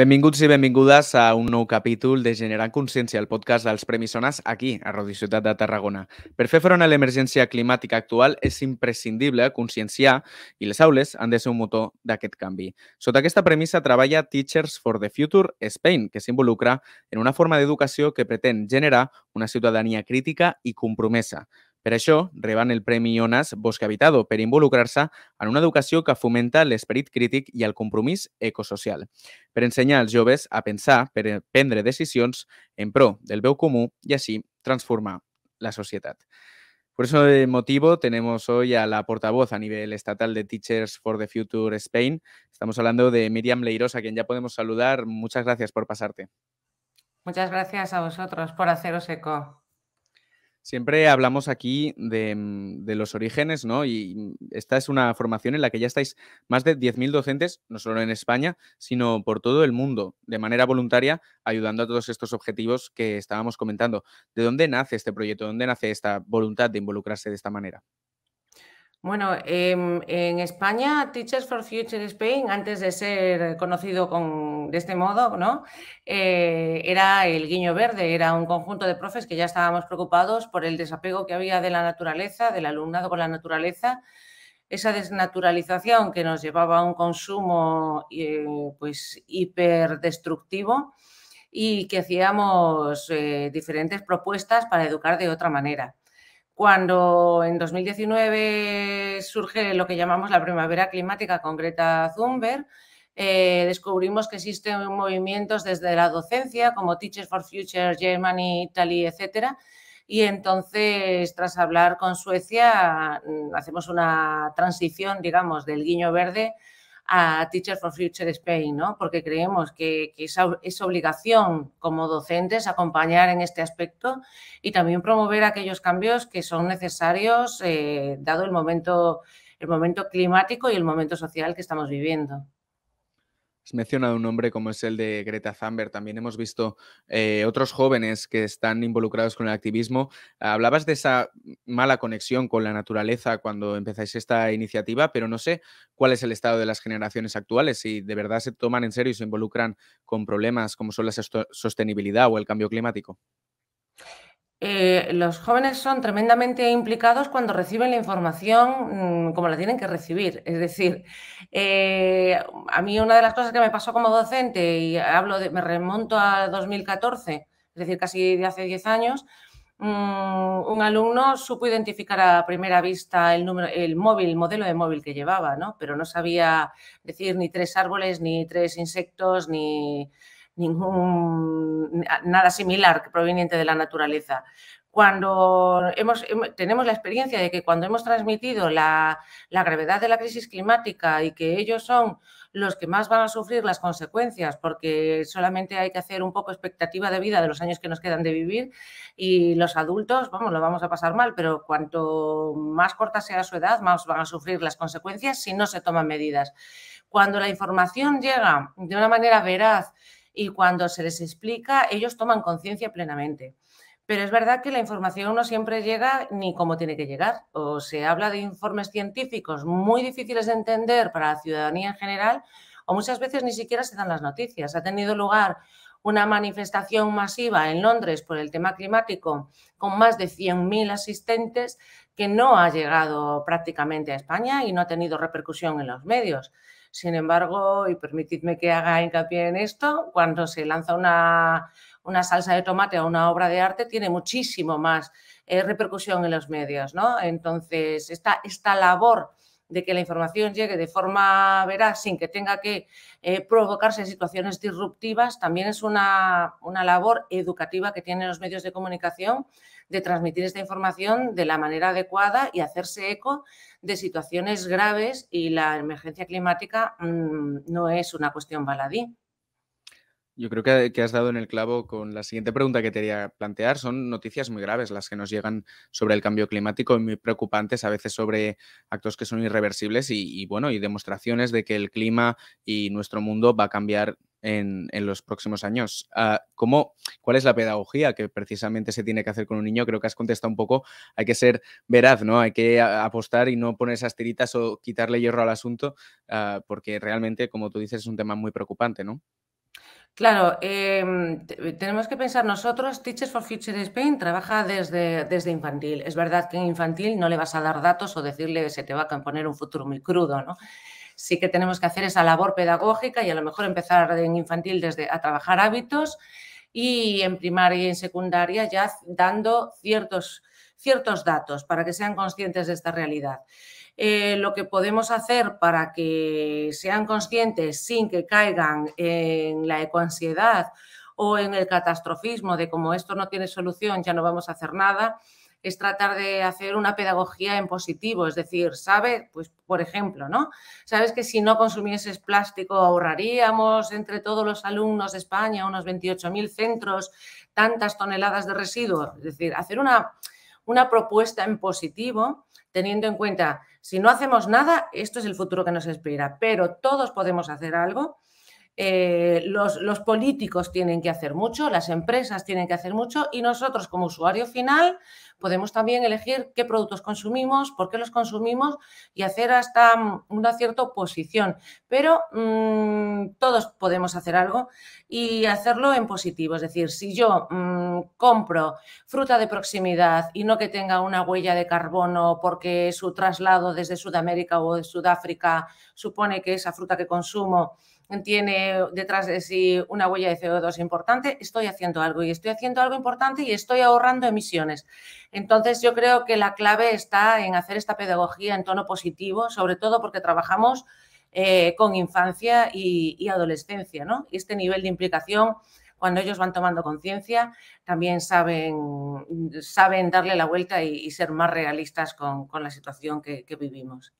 Benvinguts i benvingudes a un nou capítol de Generant Consciència, el podcast dels Premis Sones, aquí, a Rodi Ciutat de Tarragona. Per fer front a l'emergència climàtica actual és imprescindible conscienciar i les aules han de ser un motor d'aquest canvi. Sota aquesta premissa treballa Teachers for the Future Spain, que s'involucra en una forma d'educació que pretén generar una ciutadania crítica i compromesa. Per això reben el Premi Ionas Bosque Habitado per involucrar-se en una educació que fomenta l'esperit crític i el compromís ecosocial, per ensenyar als joves a pensar, per e, prendre decisions en pro del veu comú i així transformar la societat. Por ese motivo tenemos hoy a la portavoz a nivel estatal de Teachers for the Future Spain. Estamos hablando de Miriam Leiros, a quien ya podemos saludar. Muchas gracias por pasarte. Muchas gracias a vosotros por haceros eco. Siempre hablamos aquí mm, de, los orígenes, ¿no? Y mm, esta es una formación en la que ya estáis más de 10.000 docentes, no solo en España, sino por todo el mundo, de manera voluntaria, ayudando a todos estos objetivos que estábamos comentando. ¿De dónde nace este proyecto? ¿De dónde nace esta voluntad de involucrarse de esta manera? Bueno, em, en España, Teachers for Future Spain, antes de ser conocido de este modo, ¿no? Eh, era el guiño verde, era un conjunto de profes que ya estábamos preocupados por el desapego que había de la naturaleza, del alumnado con la naturaleza, esa desnaturalización que nos llevaba a un consumo eh, pues, hiperdestructivo y que hacíamos eh, diferentes propuestas para educar de otra manera cuando en 2019 surge lo que llamamos la primavera climática con Greta Thunberg, eh, descubrimos que existen movimientos desde la docencia como Teachers for Future, Germany, Italy, etc. y entonces, tras hablar con Suecia, mm, hacemos una transición, digamos, del guiño verde a Teachers for Future Spain, ¿no? porque creemos que, que es, obligación como docentes acompañar en este aspecto y también promover aquellos cambios que son necesarios eh, dado el momento, el momento climático y el momento social que estamos viviendo. Has mencionado un nombre como es el de Greta Thunberg. También hemos visto eh, otros jóvenes que están involucrados con el activismo. Hablabas de esa mala conexión con la naturaleza cuando empezáis esta iniciativa, pero no sé cuál es el estado de las generaciones actuales, si de verdad se toman en serio y se involucran con problemas como son la sostenibilidad o el cambio climático. Eh, los jóvenes son tremendamente implicados cuando reciben la información mm, como la tienen que recibir. Es decir, eh, a mí una de las cosas que me pasó como docente, y hablo me remonto a 2014, es decir, casi de hace 10 años, mm, un alumno supo identificar a primera vista el, número, el móvil, el modelo de móvil que llevaba, pero no sabía decir ni tres árboles, ni tres insectos, ni ningún, nada similar proveniente de la naturaleza. Cuando hemos, tenemos la experiencia de que cuando hemos transmitido la, la gravedad de la crisis climática y que ellos son los que más van a sufrir las consecuencias, porque solamente hay que hacer un poco expectativa de vida de los años que nos quedan de vivir y los adultos, vamos, lo vamos a pasar mal, pero cuanto más corta sea su edad, más van a sufrir las consecuencias si no se toman medidas. Cuando la información llega de una manera veraz, y cuando se les explica, ellos toman conciencia plenamente. Pero es verdad que la información no siempre llega ni como tiene que llegar. O se habla de informes científicos muy difíciles de entender para la ciudadanía en general, o muchas veces ni siquiera se dan las noticias. Ha tenido lugar una manifestación masiva en Londres por el tema climático con más de 100.000 asistentes que no ha llegado prácticamente a España y no ha tenido repercusión en los medios. Sin embargo, y permitidme que haga hincapié en esto, cuando se lanza una, salsa de tomate a una obra de arte, tiene muchísimo más eh, repercusión en los medios, ¿no? Entonces, esta, labor de que la información llegue de forma veraz sin que tenga que eh, provocarse situaciones disruptivas, también es una, una labor educativa que tienen los medios de comunicación de transmitir esta información de la manera adecuada y hacerse eco de situaciones graves y la emergencia climática mm, no es una cuestión baladí. Yo creo que, has dado en el clavo con la siguiente pregunta que te quería plantear. Son noticias muy graves las que nos llegan sobre el cambio climático y muy preocupantes a veces sobre actos que son irreversibles y, bueno, y demostraciones de que el clima y nuestro mundo va a cambiar en, los próximos años. Ah, ¿Cuál es la pedagogía que precisamente se tiene que hacer con un niño? Creo que has contestado un poco. Hay que ser veraz, ¿no? Hay que apostar y no poner esas tiritas o quitarle hierro al asunto, ah, porque realmente, como tú dices, es un tema muy preocupante, ¿no? Claro, em, tenemos que pensar nosotros, Teachers for Future Spain trabaja desde, infantil. Es verdad que en infantil no le vas a dar datos o decirle que se te va a componer un futuro muy crudo, ¿no? Sí que tenemos que hacer esa labor pedagógica y a lo mejor empezar en infantil desde a trabajar hábitos y en primaria y en secundaria ya dando ciertos, ciertos datos para que sean conscientes de esta realidad. Eh, lo que podemos hacer para que sean conscientes sin que caigan en la ecoansiedad o en el catastrofismo de como esto no tiene solución, ya no vamos a hacer nada, es tratar de hacer una pedagogía en positivo, es decir, sabe, pues por ejemplo, ¿no? Sabes que si no consumieses plástico ahorraríamos entre todos los alumnos de España unos 28.000 centros, tantas toneladas de residuos, es decir, hacer una, una propuesta en positivo teniendo en cuenta si no hacemos nada, esto es el futuro que nos espera, pero todos podemos hacer algo eh, los, políticos tienen que hacer mucho, las empresas tienen que hacer mucho y nosotros como usuario final podemos también elegir qué productos consumimos, por qué los consumimos y hacer hasta mm, una cierta oposición. Pero mm, todos podemos hacer algo y hacerlo en positivo. Es decir, si yo mm, compro fruta de proximidad y no que tenga una huella de carbono porque su traslado desde Sudamérica o de Sudáfrica supone que esa fruta que consumo tiene detrás de sí una huella de CO2 importante, estoy haciendo algo y estoy haciendo algo importante y estoy ahorrando emisiones. Entonces yo creo que la clave está en hacer esta pedagogía en tono positivo, sobre todo porque trabajamos eh, con infancia y, adolescencia, ¿no? Y este nivel de implicación cuando ellos van tomando conciencia, también saben, darle la vuelta y, ser más realistas con, la situación que, vivimos.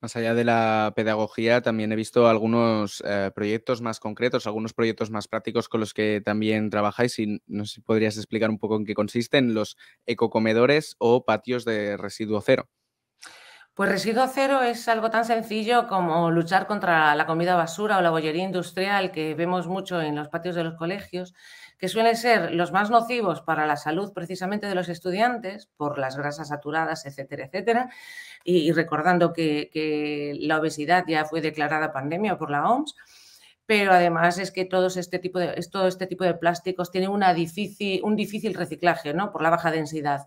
Más allá de la pedagogía, también he visto algunos eh, proyectos más concretos, algunos proyectos más prácticos con los que también trabajáis y no sé si podrías explicar un poco en qué consisten los ecocomedores o patios de residuo cero. Pues residuo cero es algo tan sencillo como luchar contra la comida basura o la bollería industrial que vemos mucho en los patios de los colegios, que suelen ser los más nocivos para la salud precisamente de los estudiantes por las grasas saturadas, etcétera, etcétera. Y, recordando que, la obesidad ya fue declarada pandemia por la OMS pero además es que este tipo de, todo este tipo de plásticos tiene un difícil reciclaje ¿no? por la baja densidad.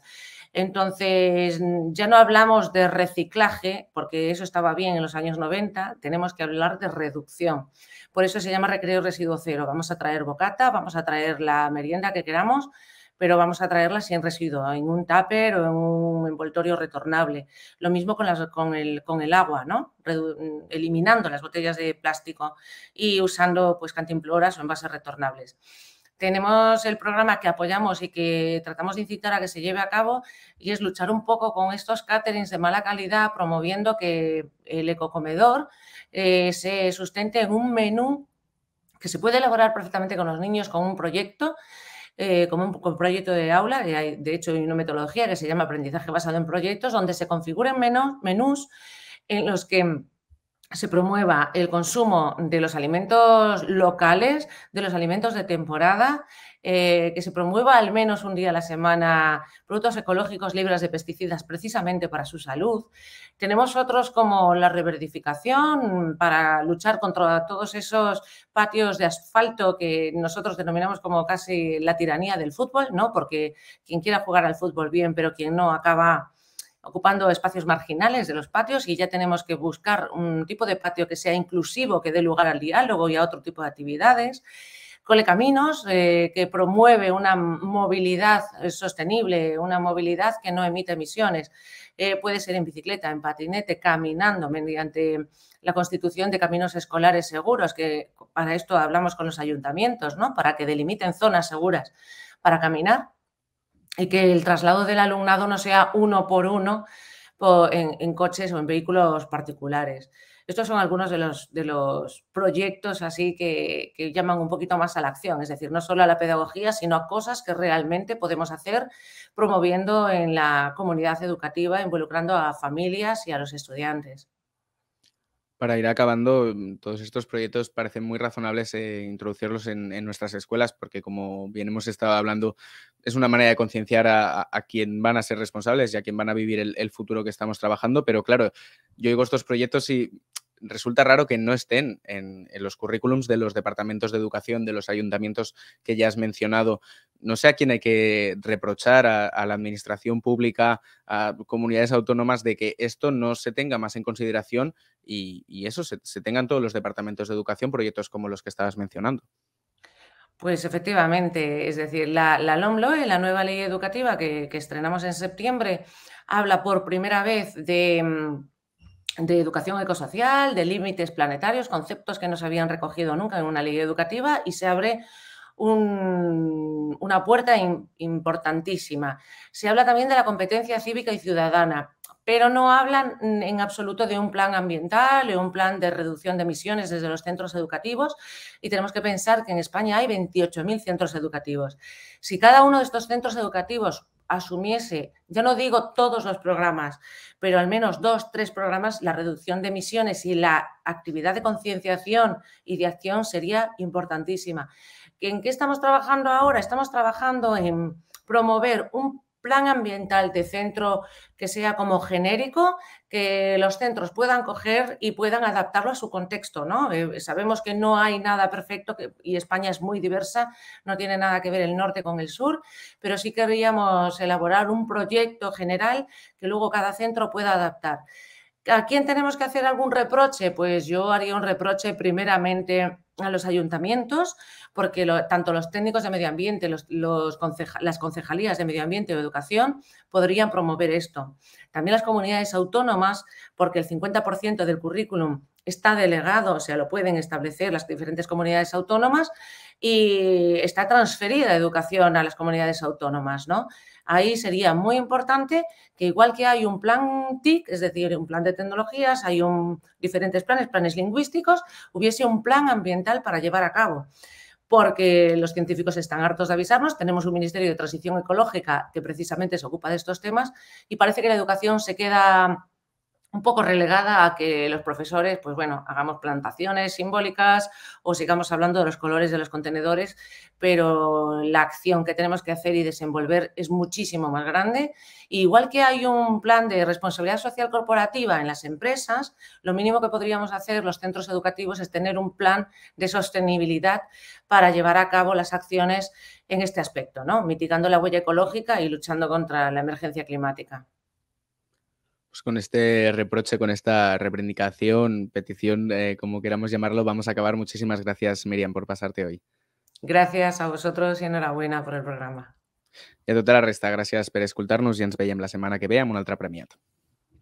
Entonces, mm, ya no hablamos de reciclaje, porque eso estaba bien en los años 90, tenemos que hablar de reducción. Por eso se llama recreo residuo cero. Vamos a traer bocata, vamos a traer la merienda que queramos, pero vamos a traerla sin residuo, en un tupper o en un envoltorio retornable. Lo mismo con, el, agua, mm, eliminando las botellas de plástico y usando pues cantimploras o envases retornables tenemos el programa que apoyamos y que tratamos de incitar a que se lleve a cabo y es luchar un poco con estos caterings de mala calidad, promoviendo que el ecocomedor eh, se sustente en un menú que se puede elaborar perfectamente con los niños, con un proyecto. Eh, como un, proyecto de aula, que de hecho hay una metodología que se llama aprendizaje basado en proyectos, donde se configuren menús en los que se promueva el consumo de los alimentos locales, de los alimentos de temporada, eh, que se promueva al menos un día a la semana productos ecológicos libres de pesticidas precisamente para su salud. Tenemos otros como la reverdificación para luchar contra todos esos patios de asfalto que nosotros denominamos como casi la tiranía del fútbol, ¿no? Porque quien quiera jugar al fútbol bien, pero quien no acaba ocupando espacios marginales de los patios y ya tenemos que buscar un tipo de patio que sea inclusivo, que dé lugar al diálogo y a otro tipo de actividades. Colecaminos, eh, que promueve una movilidad sostenible, una movilidad que no emite emisiones. Eh, puede ser en bicicleta, en patinete, caminando, mediante la constitución de caminos escolares seguros, que para esto hablamos con los ayuntamientos, ¿no? Para que delimiten zonas seguras para caminar y que el traslado del alumnado no sea uno por uno en, coches o en vehículos particulares. Estos son algunos de los, proyectos así que, que, llaman un poquito más a la acción, es decir, no solo a la pedagogía, sino a cosas que realmente podemos hacer promoviendo en la comunidad educativa, involucrando a familias y a los estudiantes. Para ir acabando, mm, todos estos proyectos parecen muy razonables eh, introducirlos en, nuestras escuelas, porque como bien hemos estado hablando, es una manera de concienciar a, quien van a ser responsables y a quien van a vivir el, el futuro que estamos trabajando. Pero claro, yo digo estos proyectos y resulta raro que no estén en, los currículums de los departamentos de educación, de los ayuntamientos que ya has mencionado. No sé a quién hay que reprochar, a, la administración pública, a comunidades autónomas, de que esto no se tenga más en consideración y, eso se, tenga tengan todos los departamentos de educación, proyectos como los que estabas mencionando. Pues efectivamente, es decir, la, la LOMLOE, la nueva ley educativa que, estrenamos en septiembre, habla por primera vez de mm, de educación ecosocial, de límites planetarios, conceptos que no se habían recogido nunca en una ley educativa y se abre una puerta importantísima. Se habla también de la competencia cívica y ciudadana, pero no hablan en absoluto de un plan ambiental o un plan de reducción de emisiones desde los centros educativos y tenemos que pensar que en España hay 28.000 centros educativos. Si cada uno de estos centros educativos asumiese, ya no digo todos los programas, pero al menos dos, tres programas, la reducción de emisiones y la actividad de concienciación y de acción sería importantísima. ¿En qué estamos trabajando ahora? Estamos trabajando en promover un plan ambiental de centro que sea como genérico, que los centros puedan coger y puedan adaptarlo a su contexto. ¿no? Eh, sabemos que no hay nada perfecto y España es muy diversa, no tiene nada que ver el norte con el sur, pero sí querríamos elaborar un proyecto general que luego cada centro pueda adaptar. ¿A quién tenemos que hacer algún reproche? Pues yo haría un reproche primeramente a los ayuntamientos, porque tanto los técnicos de medio ambiente, los, las concejalías de medio ambiente o educación podrían promover esto. También las comunidades autónomas, porque el 50% del currículum está delegado, o sea, lo pueden establecer las diferentes comunidades autónomas y está transferida educación a las comunidades autónomas, ¿no? Ahí sería muy importante que igual que hay un plan TIC, es decir, un plan de tecnologías, hay diferentes planes, planes lingüísticos, hubiese un plan ambiental para llevar a cabo porque los científicos están hartos de avisarnos. Tenemos un Ministerio de Transición Ecológica que precisamente se ocupa de estos temas y parece que la educación se queda un poco relegada a que los profesores, pues bueno, hagamos plantaciones simbólicas o sigamos hablando de los colores de los contenedores, pero la acción que tenemos que hacer y desenvolver es muchísimo más grande. igual que hay un plan de responsabilidad social corporativa en las empresas, lo mínimo que podríamos hacer los centros educativos es tener un plan de sostenibilidad para llevar a cabo las acciones en este aspecto, ¿no? Mitigando la huella ecológica y luchando contra la emergencia climática. Pues con este reproche, con esta reivindicación, petición, eh, como queramos llamarlo, vamos a acabar. Muchísimas gracias, Miriam, por pasarte hoy. Gracias a vosotros y enhorabuena por el programa. Y a toda la resta, gracias por nos vemos la semana que vea un